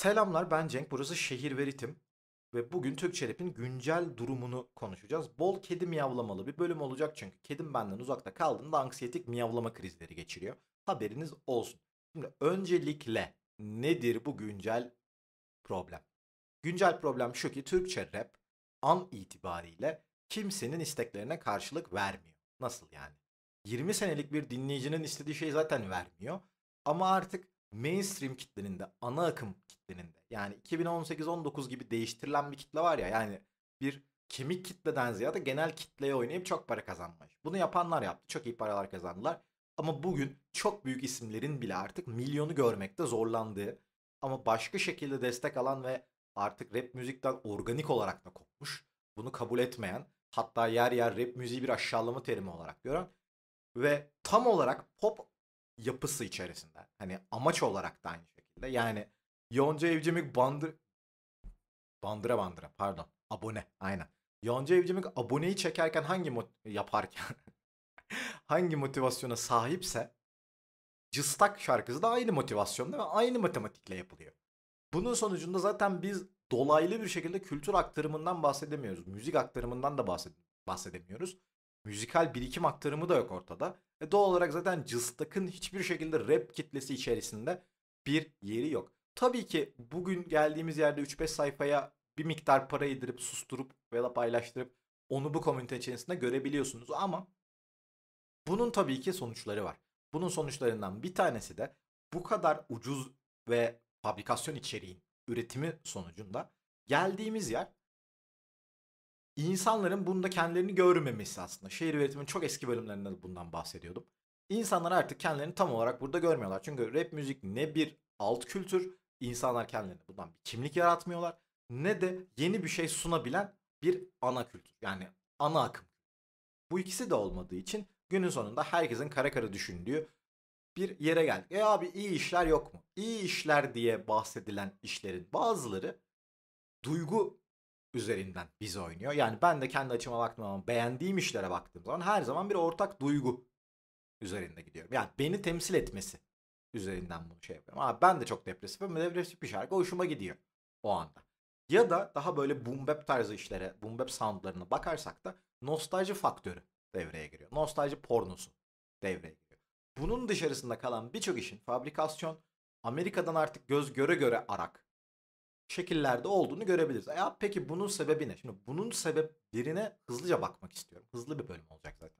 Selamlar ben Cenk burası Şehir Veritim ve bugün Türkçe Rap'in güncel durumunu konuşacağız. Bol kedi miyavlamalı bir bölüm olacak çünkü kedim benden uzakta kaldığında anksiyetik miyavlama krizleri geçiriyor. Haberiniz olsun. Şimdi öncelikle nedir bu güncel problem? Güncel problem şu ki Türkçe Rap an itibariyle kimsenin isteklerine karşılık vermiyor. Nasıl yani? 20 senelik bir dinleyicinin istediği şey zaten vermiyor. Ama artık mainstream kitlenin de ana akım kitlenin de yani 2018-19 gibi değiştirilen bir kitle var ya yani bir kemik kitleden ziyade genel kitleye oynayıp çok para kazanmış. Bunu yapanlar yaptı. Çok iyi paralar kazandılar. Ama bugün çok büyük isimlerin bile artık milyonu görmekte zorlandığı ama başka şekilde destek alan ve artık rap müzikten organik olarak da kopmuş. Bunu kabul etmeyen hatta yer yer rap müziği bir aşağılama terimi olarak gören ve tam olarak pop yapısı içerisinde. Hani amaç olarak da aynı şekilde. Yani Yonca Evcimik bandı bandıra bandıra pardon abone aynen. Yonca Evcimik aboneyi çekerken hangi yaparken hangi motivasyona sahipse Cıstak şarkısı da aynı motivasyonda ve aynı matematikle yapılıyor. Bunun sonucunda zaten biz dolaylı bir şekilde kültür aktarımından bahsedemiyoruz. Müzik aktarımından da bahsedemiyoruz müzikal birikim aktarımı da yok ortada. E doğal olarak zaten Cıstak'ın hiçbir şekilde rap kitlesi içerisinde bir yeri yok. Tabii ki bugün geldiğimiz yerde 3-5 sayfaya bir miktar para yedirip susturup veya paylaştırıp onu bu komünite içerisinde görebiliyorsunuz ama bunun tabii ki sonuçları var. Bunun sonuçlarından bir tanesi de bu kadar ucuz ve fabrikasyon içeriğin üretimi sonucunda geldiğimiz yer insanların bunda kendilerini görmemesi aslında. Şehir yönetimin çok eski bölümlerinde bundan bahsediyordum. İnsanlar artık kendilerini tam olarak burada görmüyorlar. Çünkü rap müzik ne bir alt kültür, insanlar kendilerini bundan bir kimlik yaratmıyorlar ne de yeni bir şey sunabilen bir ana kültür. Yani ana akım. Bu ikisi de olmadığı için günün sonunda herkesin kara kara düşündüğü bir yere geldik. E abi iyi işler yok mu? İyi işler diye bahsedilen işlerin bazıları duygu üzerinden bize oynuyor. Yani ben de kendi açıma baktığım zaman beğendiğim işlere baktığım zaman her zaman bir ortak duygu üzerinde gidiyorum. Yani beni temsil etmesi üzerinden bunu şey yapıyorum. Abi ben de çok depresifim. Depresif bir şarkı hoşuma gidiyor o anda. Ya da daha böyle boom bap tarzı işlere, boom bap soundlarına bakarsak da nostalji faktörü devreye giriyor. Nostalji pornosu devreye giriyor. Bunun dışarısında kalan birçok işin fabrikasyon, Amerika'dan artık göz göre göre arak şekillerde olduğunu görebiliriz. Ya e, peki bunun sebebi ne? Şimdi bunun sebeplerine hızlıca bakmak istiyorum. Hızlı bir bölüm olacak zaten.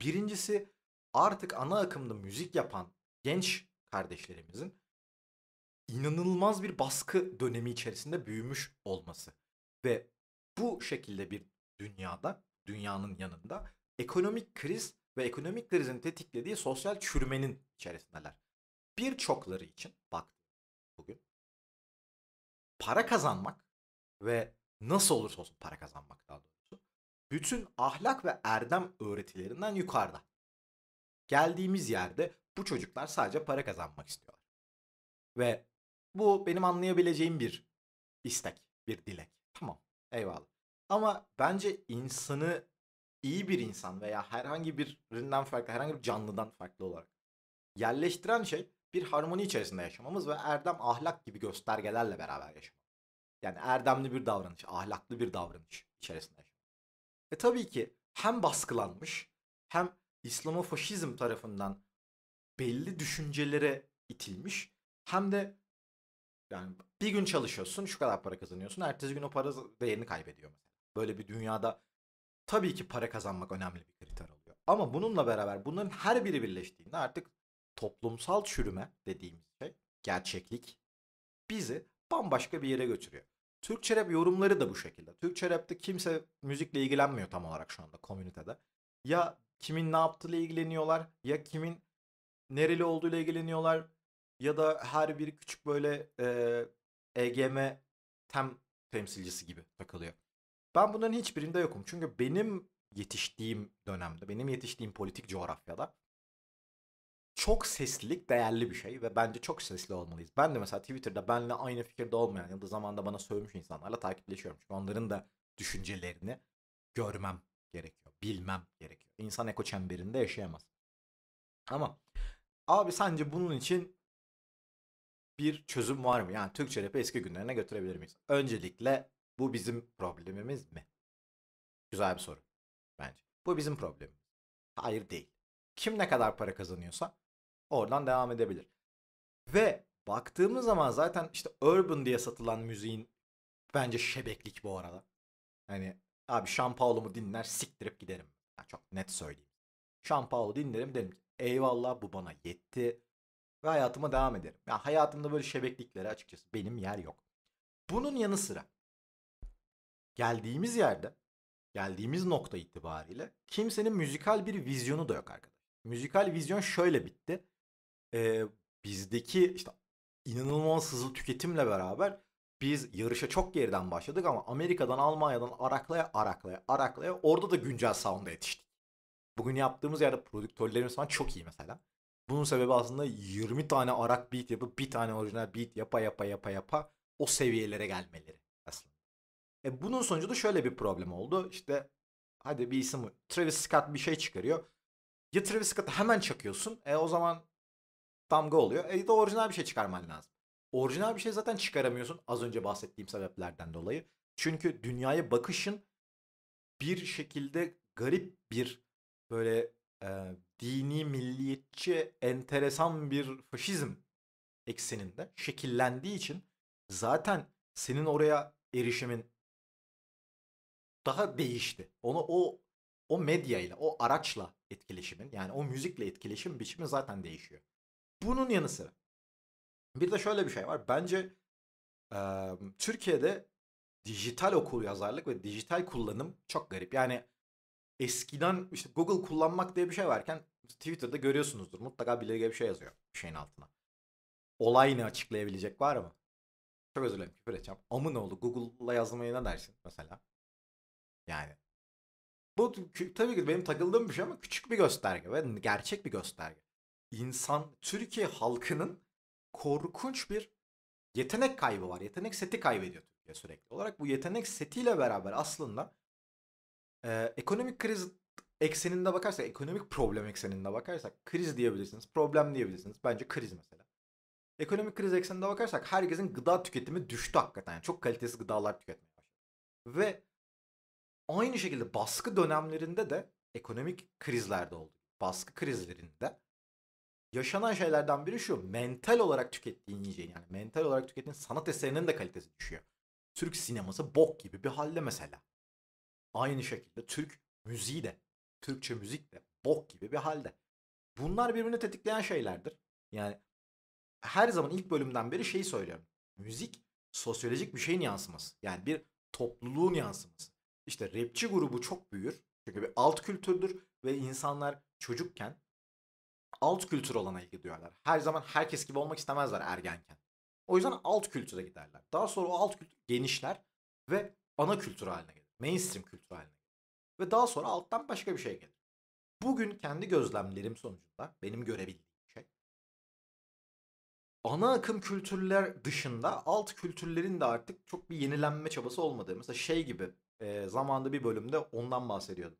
Birincisi artık ana akımda müzik yapan genç kardeşlerimizin inanılmaz bir baskı dönemi içerisinde büyümüş olması ve bu şekilde bir dünyada, dünyanın yanında ekonomik kriz ve ekonomik krizin tetiklediği sosyal çürümenin içerisindeler. Birçokları için bak bugün para kazanmak ve nasıl olursa olsun para kazanmak daha doğrusu bütün ahlak ve erdem öğretilerinden yukarıda. Geldiğimiz yerde bu çocuklar sadece para kazanmak istiyorlar. Ve bu benim anlayabileceğim bir istek, bir dilek. Tamam, eyvallah. Ama bence insanı iyi bir insan veya herhangi birinden farklı, herhangi bir canlıdan farklı olarak yerleştiren şey bir harmoni içerisinde yaşamamız ve erdem ahlak gibi göstergelerle beraber yaşamamız. Yani erdemli bir davranış, ahlaklı bir davranış içerisinde yaşamamız. E tabii ki hem baskılanmış hem İslamofaşizm tarafından belli düşüncelere itilmiş hem de yani bir gün çalışıyorsun şu kadar para kazanıyorsun ertesi gün o para değerini kaybediyor mesela. Böyle bir dünyada tabii ki para kazanmak önemli bir kriter oluyor. Ama bununla beraber bunların her biri birleştiğinde artık toplumsal çürüme dediğimiz şey, gerçeklik bizi bambaşka bir yere götürüyor. Türkçe rap yorumları da bu şekilde. Türkçe rap'te kimse müzikle ilgilenmiyor tam olarak şu anda komünitede. Ya kimin ne yaptığıyla ilgileniyorlar ya kimin nereli olduğuyla ilgileniyorlar ya da her biri küçük böyle e, EGM tem temsilcisi gibi takılıyor. Ben bunların hiçbirinde yokum. Çünkü benim yetiştiğim dönemde, benim yetiştiğim politik coğrafyada çok seslilik değerli bir şey ve bence çok sesli olmalıyız. Ben de mesela Twitter'da benle aynı fikirde olmayan ya da zamanda bana sövmüş insanlarla takipleşiyorum. Çünkü onların da düşüncelerini görmem gerekiyor, bilmem gerekiyor. İnsan eko çemberinde yaşayamaz. Ama abi sence bunun için bir çözüm var mı? Yani Türkçe rap'i eski günlerine götürebilir miyiz? Öncelikle bu bizim problemimiz mi? Güzel bir soru bence. Bu bizim problemimiz. Hayır değil. Kim ne kadar para kazanıyorsa Oradan devam edebilir. Ve baktığımız zaman zaten işte Urban diye satılan müziğin bence şebeklik bu arada. Hani abi Şampaolo mu dinler siktirip giderim. Yani çok net söyleyeyim. Şampaolo dinlerim derim ki eyvallah bu bana yetti. Ve hayatıma devam ederim. Ya yani hayatımda böyle şebekliklere açıkçası benim yer yok. Bunun yanı sıra geldiğimiz yerde geldiğimiz nokta itibariyle kimsenin müzikal bir vizyonu da yok arkadaş. Müzikal vizyon şöyle bitti e, bizdeki işte inanılmaz hızlı tüketimle beraber biz yarışa çok geriden başladık ama Amerika'dan, Almanya'dan araklaya araklaya araklaya orada da güncel sound'a yetiştik. Bugün yaptığımız yerde prodüktörlerimiz falan çok iyi mesela. Bunun sebebi aslında 20 tane arak beat yapıp bir tane orijinal beat yapa yapa yapa yapa o seviyelere gelmeleri aslında. E bunun sonucu da şöyle bir problem oldu. İşte hadi bir isim Travis Scott bir şey çıkarıyor. Ya Travis Scott'ı hemen çakıyorsun. E o zaman damga oluyor. E de orijinal bir şey çıkarman lazım. Orijinal bir şey zaten çıkaramıyorsun az önce bahsettiğim sebeplerden dolayı. Çünkü dünyaya bakışın bir şekilde garip bir böyle e, dini, milliyetçi, enteresan bir faşizm ekseninde şekillendiği için zaten senin oraya erişimin daha değişti. Onu o o medyayla, o araçla etkileşimin yani o müzikle etkileşim biçimi zaten değişiyor. Bunun yanı sıra bir de şöyle bir şey var. Bence e, Türkiye'de dijital okul yazarlık ve dijital kullanım çok garip. Yani eskiden işte Google kullanmak diye bir şey varken Twitter'da görüyorsunuzdur. Mutlaka bilirge bir şey yazıyor bir şeyin altına. Olay ne açıklayabilecek var mı? Çok özür dilerim küfür edeceğim. Amın oğlu Google'la yazmayı ne dersin mesela? Yani. Bu tabii ki benim takıldığım bir şey ama küçük bir gösterge ve gerçek bir gösterge insan, Türkiye halkının korkunç bir yetenek kaybı var. Yetenek seti kaybediyor Türkiye sürekli olarak. Bu yetenek setiyle beraber aslında e, ekonomik kriz ekseninde bakarsak, ekonomik problem ekseninde bakarsak kriz diyebilirsiniz, problem diyebilirsiniz. Bence kriz mesela. Ekonomik kriz ekseninde bakarsak herkesin gıda tüketimi düştü hakikaten. Yani çok kalitesiz gıdalar tüketmeye başladı. Ve aynı şekilde baskı dönemlerinde de ekonomik krizlerde oldu. Baskı krizlerinde yaşanan şeylerden biri şu. Mental olarak tükettiğin yiyeceğin yani mental olarak tükettiğin sanat eserinin de kalitesi düşüyor. Türk sineması bok gibi bir halde mesela. Aynı şekilde Türk müziği de, Türkçe müzik de bok gibi bir halde. Bunlar birbirini tetikleyen şeylerdir. Yani her zaman ilk bölümden beri şeyi söylüyorum. Müzik sosyolojik bir şeyin yansıması. Yani bir topluluğun yansıması. İşte rapçi grubu çok büyür. Çünkü bir alt kültürdür ve insanlar çocukken alt kültür olana gidiyorlar. Her zaman herkes gibi olmak istemezler ergenken. O yüzden alt kültüre giderler. Daha sonra o alt kültür genişler ve ana kültür haline gelir. Mainstream kültür haline gelir. Ve daha sonra alttan başka bir şey gelir. Bugün kendi gözlemlerim sonucunda benim görebildiğim şey ana akım kültürler dışında alt kültürlerin de artık çok bir yenilenme çabası olmadığı. Mesela şey gibi e, zamanda bir bölümde ondan bahsediyordum.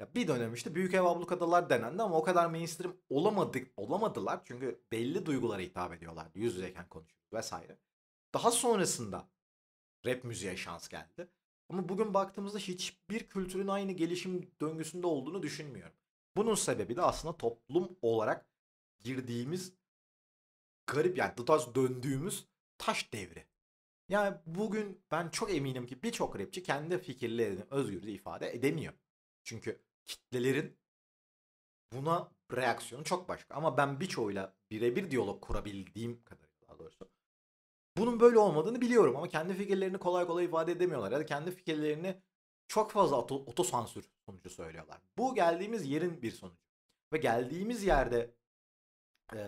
Ya bir dönem işte büyük ev abluk adalar denendi ama o kadar mainstream olamadık, olamadılar. Çünkü belli duygulara hitap ediyorlar. Yüz yüzeyken konuşuyoruz vesaire. Daha sonrasında rap müziğe şans geldi. Ama bugün baktığımızda hiçbir kültürün aynı gelişim döngüsünde olduğunu düşünmüyorum. Bunun sebebi de aslında toplum olarak girdiğimiz garip yani taş döndüğümüz taş devri. Yani bugün ben çok eminim ki birçok rapçi kendi fikirlerini özgürce ifade edemiyor. Çünkü kitlelerin buna reaksiyonu çok başka. Ama ben birçoğuyla birebir diyalog kurabildiğim kadarıyla daha doğrusu bunun böyle olmadığını biliyorum ama kendi fikirlerini kolay kolay ifade edemiyorlar ya da kendi fikirlerini çok fazla otosansür sonucu söylüyorlar. Bu geldiğimiz yerin bir sonucu. Ve geldiğimiz yerde e,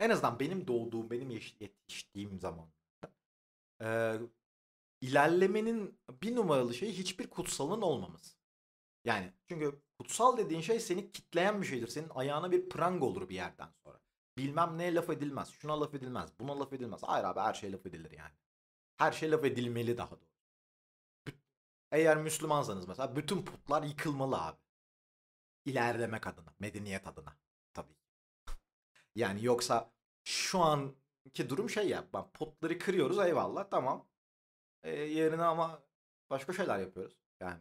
en azından benim doğduğum, benim yetiştiğim zaman e, ilerlemenin bir numaralı şeyi hiçbir kutsalın olmaması. Yani çünkü kutsal dediğin şey seni kitleyen bir şeydir. Senin ayağına bir prang olur bir yerden sonra. Bilmem neye laf edilmez. Şuna laf edilmez. Buna laf edilmez. Hayır abi her şey laf edilir yani. Her şey laf edilmeli daha doğrusu. Eğer Müslümansanız mesela bütün putlar yıkılmalı abi. İlerlemek adına, medeniyet adına tabii. yani yoksa şu anki durum şey ya, ben putları kırıyoruz eyvallah tamam. E, yerine ama başka şeyler yapıyoruz yani.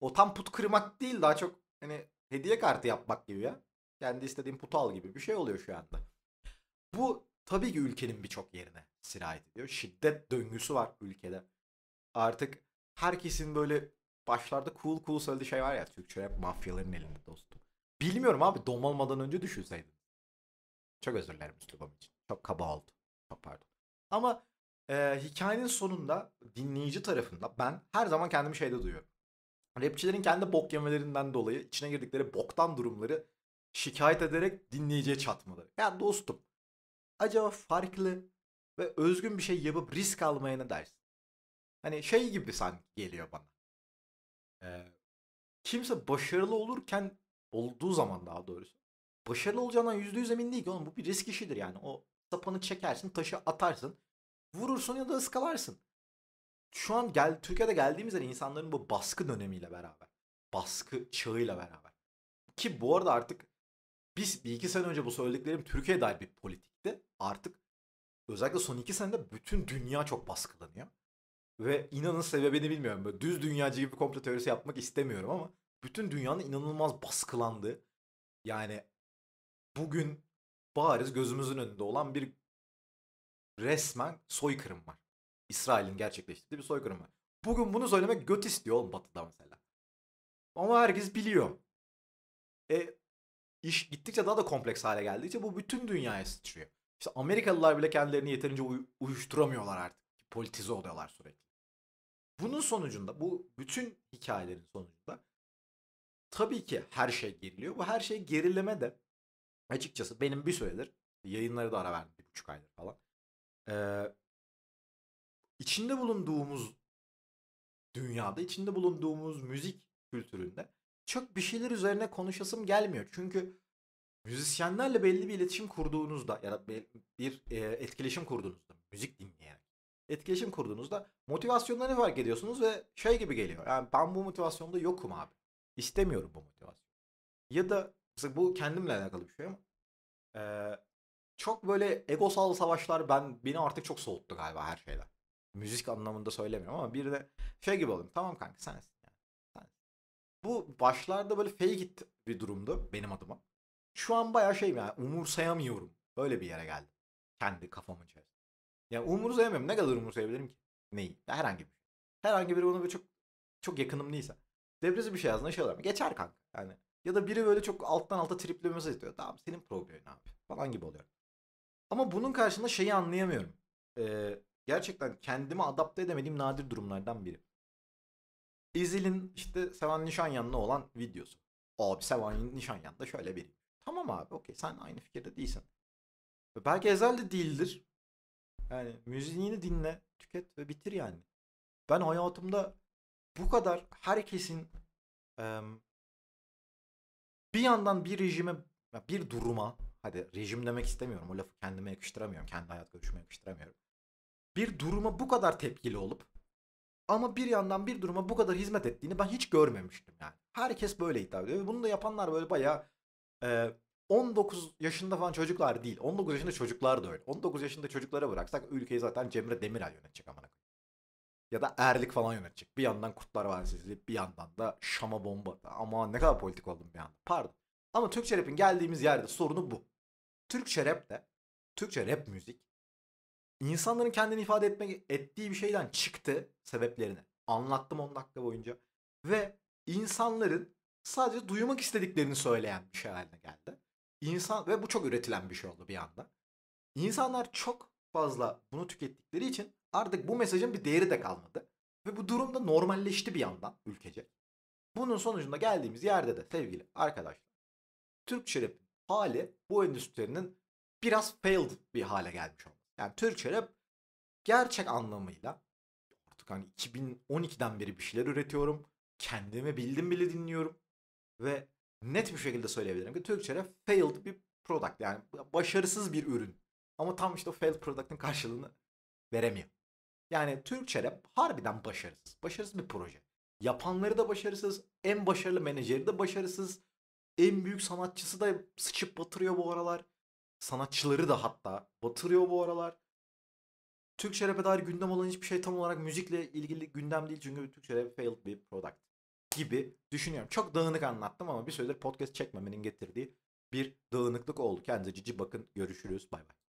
O tam put kırmak değil daha çok hani hediye kartı yapmak gibi ya. Kendi istediğin putu al gibi bir şey oluyor şu anda. Bu tabii ki ülkenin birçok yerine sirayet ediyor. Şiddet döngüsü var ülkede. Artık herkesin böyle başlarda cool cool söylediği şey var ya Türkçe hep mafyaların elinde dostum. Bilmiyorum abi dom olmadan önce düşünseydim. Çok özür dilerim üslubum için. Çok kaba oldu. Çok pardon. Ama e, hikayenin sonunda dinleyici tarafında ben her zaman kendimi şeyde duyuyorum. Rapçilerin kendi bok yemelerinden dolayı içine girdikleri boktan durumları şikayet ederek dinleyiciye çatmaları. Yani dostum acaba farklı ve özgün bir şey yapıp risk almaya ne dersin? Hani şey gibi sanki geliyor bana. Ee, kimse başarılı olurken olduğu zaman daha doğrusu başarılı olacağından yüzde yüz emin değil ki oğlum bu bir risk işidir yani. O sapanı çekersin taşı atarsın vurursun ya da ıskalarsın şu an gel Türkiye'de geldiğimiz yer insanların bu baskı dönemiyle beraber. Baskı çağıyla beraber. Ki bu arada artık biz bir iki sene önce bu söylediklerim Türkiye'ye dair bir politikti. Artık özellikle son iki senede bütün dünya çok baskılanıyor. Ve inanın sebebini bilmiyorum. Böyle düz dünyacı gibi komple teorisi yapmak istemiyorum ama bütün dünyanın inanılmaz baskılandığı yani bugün bariz gözümüzün önünde olan bir resmen soykırım var. İsrail'in gerçekleştirdiği bir soykırımı. Bugün bunu söylemek göt istiyor oğlum Batı'da mesela. Ama herkes biliyor. E, iş gittikçe daha da kompleks hale geldi. İşte bu bütün dünyaya sıçrıyor. İşte Amerikalılar bile kendilerini yeterince uy- uyuşturamıyorlar artık. Politize oluyorlar sürekli. Bunun sonucunda bu bütün hikayelerin sonucunda tabii ki her şey geriliyor. Bu her şey gerileme de açıkçası benim bir süredir yayınları da ara verdim bir buçuk aydır falan. Ee, içinde bulunduğumuz dünyada, içinde bulunduğumuz müzik kültüründe çok bir şeyler üzerine konuşasım gelmiyor. Çünkü müzisyenlerle belli bir iletişim kurduğunuzda ya da bir e, etkileşim kurduğunuzda müzik dinleyerek etkileşim kurduğunuzda motivasyonlarını fark ediyorsunuz ve şey gibi geliyor. Yani ben bu motivasyonda yokum abi. İstemiyorum bu motivasyon. Ya da mesela bu kendimle alakalı bir şey ama e, çok böyle egosal savaşlar ben beni artık çok soğuttu galiba her şeyden müzik anlamında söylemiyorum ama bir de şey gibi olayım. Tamam kanka sensin yani. Sensin. Bu başlarda böyle fake it bir durumdu benim adıma. Şu an bayağı şeyim yani umursayamıyorum. Böyle bir yere geldim Kendi kafamın içerisinde. Yani umursayamıyorum. Ne kadar umursayabilirim ki? Neyi? herhangi bir şey. Herhangi biri bunu bir çok çok yakınım değilse. Depresi bir şey yazdığında şey olur. Geçer kanka. Yani ya da biri böyle çok alttan alta triplemesi istiyor. Tamam senin problemin abi. Falan gibi oluyor. Ama bunun karşısında şeyi anlayamıyorum. Ee, gerçekten kendimi adapte edemediğim nadir durumlardan biri. İzil'in işte Sevan Nişanyan'la olan videosu. Abi Sevan Nişanyan da şöyle bir. Tamam abi okey sen aynı fikirde değilsin. Belki Ezel de değildir. Yani müziğini dinle, tüket ve bitir yani. Ben hayatımda bu kadar herkesin e, bir yandan bir rejime, bir duruma, hadi rejim demek istemiyorum. O lafı kendime yakıştıramıyorum. Kendi hayat görüşüme yakıştıramıyorum bir duruma bu kadar tepkili olup ama bir yandan bir duruma bu kadar hizmet ettiğini ben hiç görmemiştim yani. Herkes böyle hitap ediyor. Bunu da yapanlar böyle bayağı e, 19 yaşında falan çocuklar değil. 19 yaşında çocuklar da öyle. 19 yaşında çocuklara bıraksak ülkeyi zaten Cemre Demirel yönetecek amına Ya da Erlik falan yönetecek. Bir yandan Kurtlar Vadisi'li bir yandan da Şam'a bomba. Ama ne kadar politik oldum bir anda. Pardon. Ama Türkçe rap'in geldiğimiz yerde sorunu bu. Türkçe rap de, Türkçe rap müzik insanların kendini ifade etmek ettiği bir şeyden çıktı sebeplerini. Anlattım 10 dakika boyunca. Ve insanların sadece duymak istediklerini söyleyen bir şey haline geldi. İnsan ve bu çok üretilen bir şey oldu bir anda. İnsanlar çok fazla bunu tükettikleri için artık bu mesajın bir değeri de kalmadı. Ve bu durumda normalleşti bir yandan ülkece. Bunun sonucunda geldiğimiz yerde de sevgili arkadaşlar Türk şerefin hali bu endüstrinin biraz failed bir hale gelmiş oldu. Yani Türkçe rap gerçek anlamıyla artık hani 2012'den beri bir şeyler üretiyorum. Kendimi bildim bile dinliyorum. Ve net bir şekilde söyleyebilirim ki Türkçe rap failed bir product yani başarısız bir ürün. Ama tam işte o failed product'ın karşılığını veremiyor. Yani Türkçe rap harbiden başarısız. Başarısız bir proje. Yapanları da başarısız. En başarılı menajeri de başarısız. En büyük sanatçısı da sıçıp batırıyor bu aralar sanatçıları da hatta batırıyor bu aralar. Türk şerefe dair gündem olan hiçbir şey tam olarak müzikle ilgili gündem değil çünkü Türk şerefe failed bir product gibi düşünüyorum. Çok dağınık anlattım ama bir süredir podcast çekmemenin getirdiği bir dağınıklık oldu. Kendinize cici bakın. Görüşürüz. Bay bay.